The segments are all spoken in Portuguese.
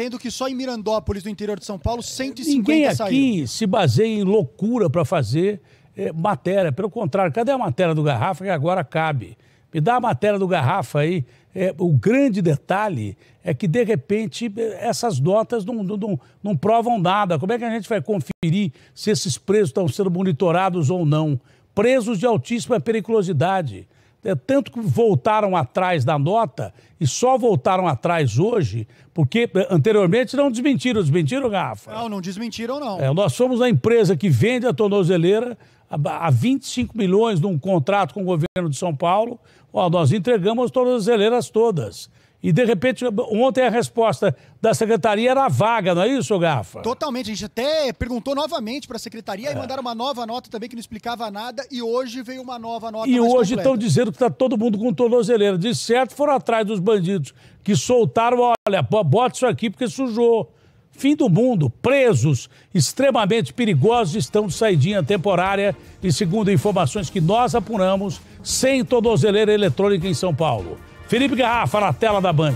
Sendo que só em Mirandópolis, no interior de São Paulo, 150 Ninguém aqui se baseia em loucura para fazer é, matéria. Pelo contrário, cadê a matéria do Garrafa que agora cabe? Me dá a matéria do Garrafa aí. É, o grande detalhe é que, de repente, essas notas não, não, não provam nada. Como é que a gente vai conferir se esses presos estão sendo monitorados ou não? Presos de altíssima periculosidade. É tanto que voltaram atrás da nota e só voltaram atrás hoje, porque eh, anteriormente não desmentiram. Desmentiram, Garrafa? Não, não desmentiram, não. É, nós somos a empresa que vende a tornozeleira a, a 25 milhões num contrato com o governo de São Paulo. Ó, nós entregamos as tornozeleiras todas. E, de repente, ontem a resposta da secretaria era vaga, não é isso, Garfa? Totalmente. A gente até perguntou novamente para a secretaria é. e mandaram uma nova nota também que não explicava nada. E hoje veio uma nova nota. E hoje estão dizendo que está todo mundo com tornozeleira. De certo, foram atrás dos bandidos que soltaram: olha, bota isso aqui porque sujou. Fim do mundo, presos extremamente perigosos estão de saidinha temporária e, segundo informações que nós apuramos, sem tornozeleira eletrônica em São Paulo. Felipe Garrafa na tela da Band.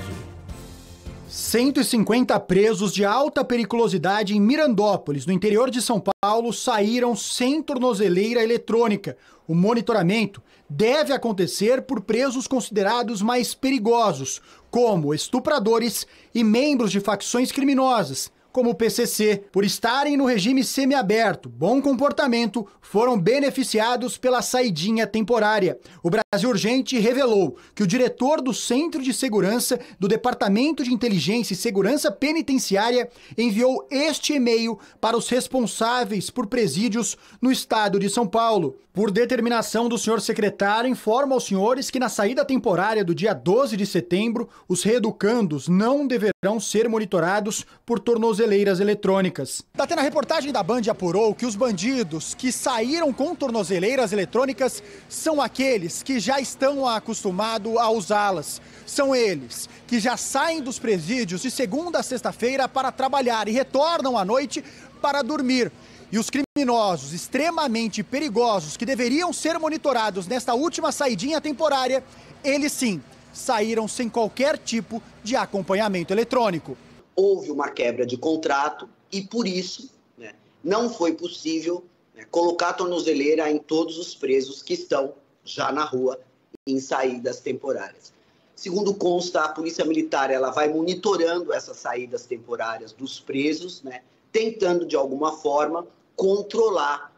150 presos de alta periculosidade em Mirandópolis, no interior de São Paulo, saíram sem tornozeleira eletrônica. O monitoramento deve acontecer por presos considerados mais perigosos, como estupradores e membros de facções criminosas, como o PCC, por estarem no regime semiaberto, bom comportamento, foram beneficiados pela saidinha temporária. O Brasil Urgente revelou que o diretor do Centro de Segurança do Departamento de Inteligência e Segurança Penitenciária enviou este e-mail para os responsáveis por presídios no estado de São Paulo. Por determinação do senhor secretário, informa aos senhores que na saída temporária do dia 12 de setembro, os reeducandos não deverão ser monitorados por tornozelos tornozeleiras eletrônicas. Da até na reportagem da Band apurou que os bandidos que saíram com tornozeleiras eletrônicas são aqueles que já estão acostumados a usá-las. São eles que já saem dos presídios de segunda a sexta-feira para trabalhar e retornam à noite para dormir. E os criminosos extremamente perigosos que deveriam ser monitorados nesta última saidinha temporária, eles sim saíram sem qualquer tipo de acompanhamento eletrônico houve uma quebra de contrato e, por isso, né, não foi possível né, colocar a tornozeleira em todos os presos que estão já na rua em saídas temporárias. Segundo consta, a Polícia Militar ela vai monitorando essas saídas temporárias dos presos, né, tentando, de alguma forma, controlar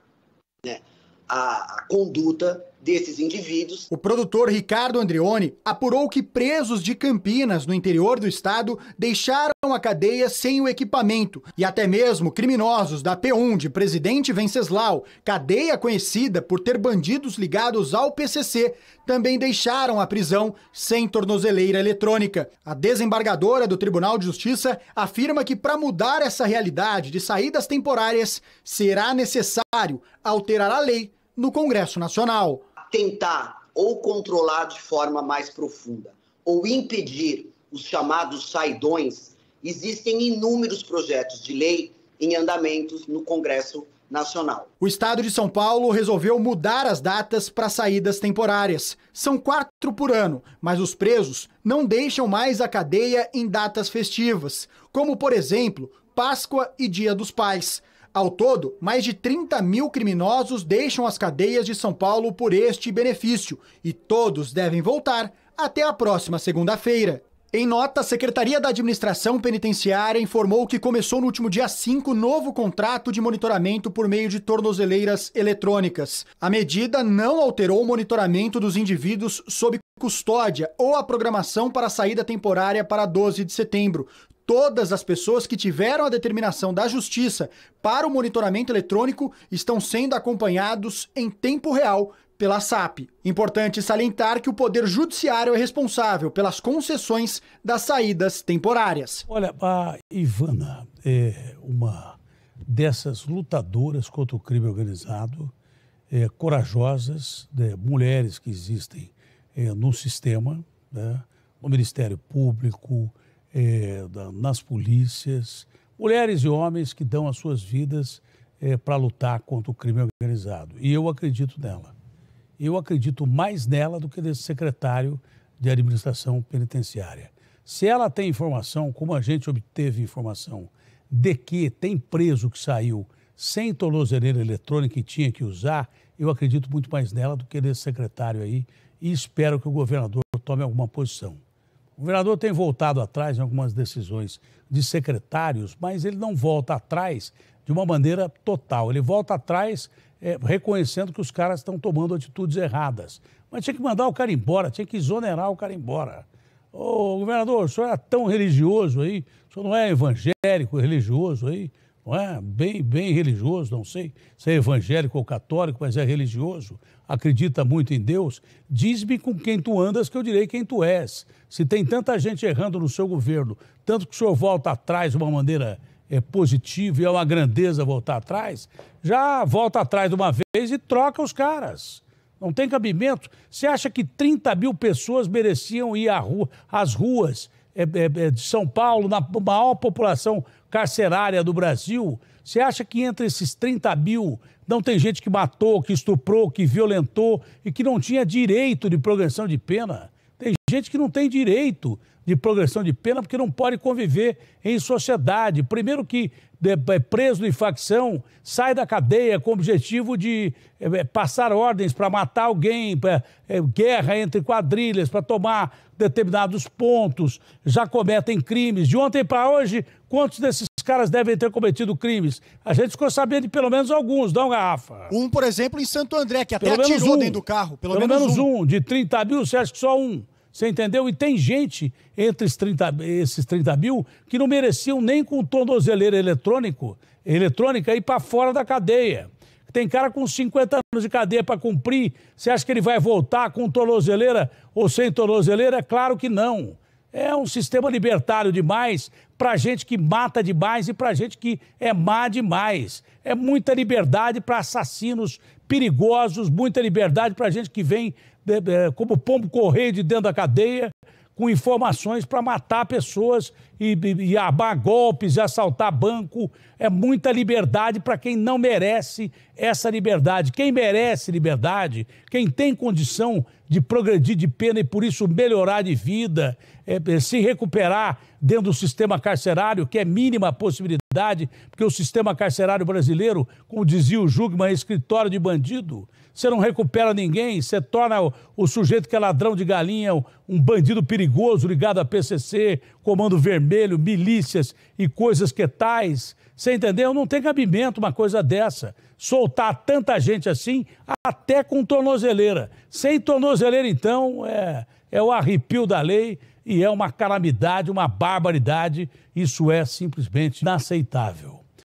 né, a, a conduta desses indivíduos. O produtor Ricardo Andrione apurou que presos de Campinas, no interior do estado, deixaram a cadeia sem o equipamento e até mesmo criminosos da P1 de Presidente Venceslau, cadeia conhecida por ter bandidos ligados ao PCC, também deixaram a prisão sem tornozeleira eletrônica. A desembargadora do Tribunal de Justiça afirma que para mudar essa realidade de saídas temporárias será necessário alterar a lei no Congresso Nacional tentar ou controlar de forma mais profunda ou impedir os chamados saidões, existem inúmeros projetos de lei em andamento no Congresso Nacional. O Estado de São Paulo resolveu mudar as datas para saídas temporárias. São quatro por ano, mas os presos não deixam mais a cadeia em datas festivas, como, por exemplo, Páscoa e Dia dos Pais. Ao todo, mais de 30 mil criminosos deixam as cadeias de São Paulo por este benefício e todos devem voltar até a próxima segunda-feira. Em nota, a Secretaria da Administração Penitenciária informou que começou no último dia 5 novo contrato de monitoramento por meio de tornozeleiras eletrônicas. A medida não alterou o monitoramento dos indivíduos sob custódia ou a programação para a saída temporária para 12 de setembro. Todas as pessoas que tiveram a determinação da Justiça para o monitoramento eletrônico estão sendo acompanhados em tempo real pela SAP. Importante salientar que o Poder Judiciário é responsável pelas concessões das saídas temporárias. Olha, a Ivana é uma dessas lutadoras contra o crime organizado, é, corajosas, né, mulheres que existem é, no sistema, né, no Ministério Público, é, nas polícias, mulheres e homens que dão as suas vidas é, para lutar contra o crime organizado. E eu acredito nela. Eu acredito mais nela do que nesse secretário de administração penitenciária. Se ela tem informação, como a gente obteve informação, de que tem preso que saiu sem tornozeleira eletrônica e tinha que usar, eu acredito muito mais nela do que nesse secretário aí e espero que o governador tome alguma posição. O governador tem voltado atrás em algumas decisões de secretários, mas ele não volta atrás de uma maneira total. Ele volta atrás é, reconhecendo que os caras estão tomando atitudes erradas. Mas tinha que mandar o cara embora, tinha que exonerar o cara embora. Ô, governador, o senhor é tão religioso aí, o senhor não é evangélico, religioso aí? não é? bem, bem religioso, não sei se é evangélico ou católico, mas é religioso, acredita muito em Deus, diz-me com quem tu andas que eu direi quem tu és. Se tem tanta gente errando no seu governo, tanto que o senhor volta atrás de uma maneira é, positiva e é uma grandeza voltar atrás, já volta atrás de uma vez e troca os caras. Não tem cabimento. Você acha que 30 mil pessoas mereciam ir à rua, às ruas é, é, é de São Paulo, na maior população carcerária do Brasil, você acha que entre esses 30 mil não tem gente que matou, que estuprou, que violentou e que não tinha direito de progressão de pena? gente que não tem direito de progressão de pena porque não pode conviver em sociedade. Primeiro que é preso em facção, sai da cadeia com o objetivo de é, é, passar ordens para matar alguém, para é, guerra entre quadrilhas, para tomar determinados pontos, já cometem crimes. De ontem para hoje, quantos desses caras devem ter cometido crimes? A gente ficou sabendo de pelo menos alguns, não, Garrafa? Um, por exemplo, em Santo André, que até pelo atirou um. dentro do carro. Pelo, pelo menos, menos um. um. De 30 mil, você acha que só um? Você entendeu? E tem gente entre esses 30, esses 30 mil que não mereciam nem com tornozeleira eletrônico, eletrônica ir para fora da cadeia. Tem cara com 50 anos de cadeia para cumprir. Você acha que ele vai voltar com tornozeleira ou sem tornozeleira? É claro que não. É um sistema libertário demais para gente que mata demais e para gente que é má demais. É muita liberdade para assassinos perigosos, muita liberdade para gente que vem como pombo correio de dentro da cadeia, com informações para matar pessoas e, e, e golpes e assaltar banco. É muita liberdade para quem não merece essa liberdade. Quem merece liberdade, quem tem condição de progredir de pena e por isso melhorar de vida, é, se recuperar dentro do sistema carcerário, que é mínima possibilidade porque o sistema carcerário brasileiro, como dizia o Jugma, é escritório de bandido. Você não recupera ninguém, você torna o, o sujeito que é ladrão de galinha um bandido perigoso ligado a PCC, Comando Vermelho, milícias e coisas que tais. Você entendeu? Não tem cabimento uma coisa dessa. Soltar tanta gente assim, até com tornozeleira. Sem tornozeleira, então, é, é o arrepio da lei e é uma calamidade, uma barbaridade. Isso é simplesmente inaceitável.